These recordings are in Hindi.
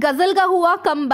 गजल का हुआ कम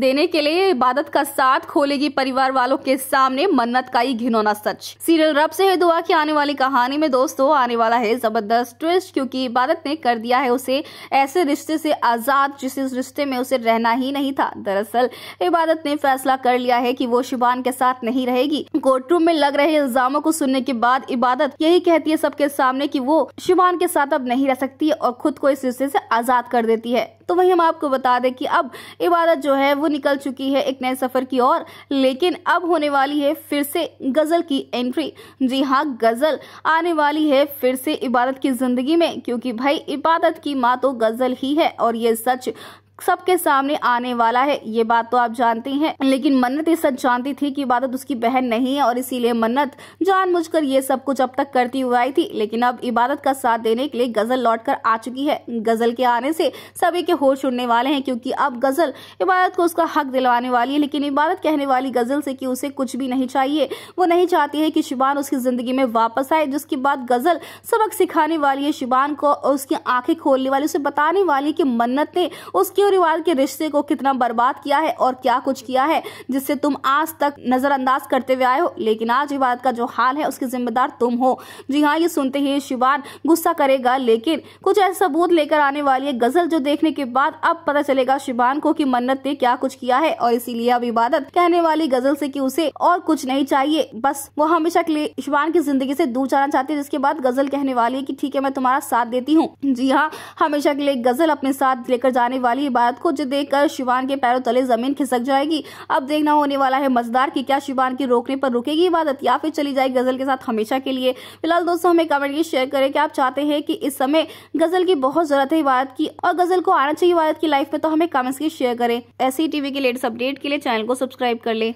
देने के लिए इबादत का साथ खोलेगी परिवार वालों के सामने मन्नत का ही घिनौना सच सीरियल रब से है दुआ की आने वाली कहानी में दोस्तों आने वाला है जबरदस्त ट्विस्ट क्योंकि इबादत ने कर दिया है उसे ऐसे रिश्ते से आजाद जिस रिश्ते में उसे रहना ही नहीं था दरअसल इबादत ने फैसला कर लिया है की वो शिबान के साथ नहीं रहेगी कोर्टरूम में लग रहे इल्जामों को सुनने के बाद इबादत यही कहती है सबके सामने की वो शिबान के साथ अब नहीं रह सकती और खुद को इस रिश्ते से आजाद कर देती है तो वहीं हम आपको बता दें कि अब इबादत जो है वो निकल चुकी है एक नए सफ़र की ओर लेकिन अब होने वाली है फिर से गज़ल की एंट्री जी हाँ गज़ल आने वाली है फिर से इबादत की ज़िंदगी में क्योंकि भाई इबादत की माँ तो गज़ल ही है और ये सच सबके सामने आने वाला है ये बात तो आप जानती हैं लेकिन मन्नत ये सच जानती थी कि इबादत उसकी बहन नहीं है और इसीलिए मन्नत जानबूझकर ये सब कुछ अब तक करती हुई आई थी लेकिन अब इबादत का साथ देने के लिए गजल लौट कर आ चुकी है गजल के आने से सभी के होश उड़ने वाले हैं क्योंकि अब गजल इबादत को उसका हक दिलवाने वाली है लेकिन इबादत कहने वाली गजल से कि उसे कुछ भी नहीं चाहिए वो नहीं चाहती है कि शिबान उसकी जिंदगी में वापस आए जिसके बाद गजल सबक सिखाने वाली है शिबान को उसकी आंखें खोलने वाली उसे बताने वाली है कि मन्नत ने उसके केजरीवाल के रिश्ते को कितना बर्बाद किया है और क्या कुछ किया है जिससे तुम आज तक नजरअंदाज करते हुए आए हो लेकिन आज विवाद का जो हाल है उसके जिम्मेदार तुम हो जी हाँ ये सुनते ही शिवान गुस्सा करेगा लेकिन कुछ ऐसा सबूत लेकर आने वाली है गजल जो देखने के बाद अब पता चलेगा शिवान को कि मन्नत ने क्या कुछ किया है और इसीलिए अब इबादत कहने वाली गजल से कि उसे और कुछ नहीं चाहिए बस वो हमेशा के लिए शिवान की जिंदगी से दूर जाना चाहती है जिसके बाद गजल कहने वाली है कि ठीक है मैं तुम्हारा साथ देती हूँ जी हाँ हमेशा के लिए गजल अपने साथ लेकर जाने वाली भारत को देखकर शिवान के पैरों तले जमीन खिसक जाएगी अब देखना होने वाला है मजदार की क्या शिवान की रोकने पर रुकेगी इबादत या फिर चली जाएगी गजल के साथ हमेशा के लिए फिलहाल दोस्तों हमें कमेंट शेयर करें कि आप चाहते हैं कि इस समय गजल की बहुत जरूरत है इबादत की और गजल को आना चाहिए इबादत की लाइफ में तो हमें कमेंट्स की शेयर करें ऐसे ही टीवी के लेटेस्ट अपडेट के लिए चैनल को सब्सक्राइब कर ले